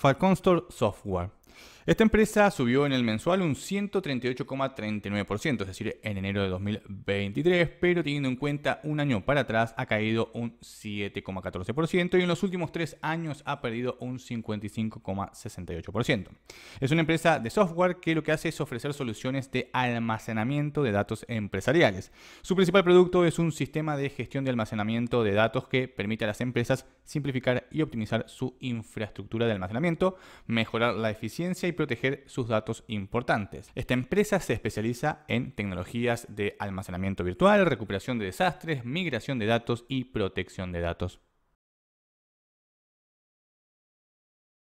Falcon Store Software. Esta empresa subió en el mensual un 138,39%, es decir, en enero de 2023, pero teniendo en cuenta un año para atrás ha caído un 7,14% y en los últimos tres años ha perdido un 55,68%. Es una empresa de software que lo que hace es ofrecer soluciones de almacenamiento de datos empresariales. Su principal producto es un sistema de gestión de almacenamiento de datos que permite a las empresas simplificar y optimizar su infraestructura de almacenamiento, mejorar la eficiencia y proteger sus datos importantes. Esta empresa se especializa en tecnologías de almacenamiento virtual, recuperación de desastres, migración de datos y protección de datos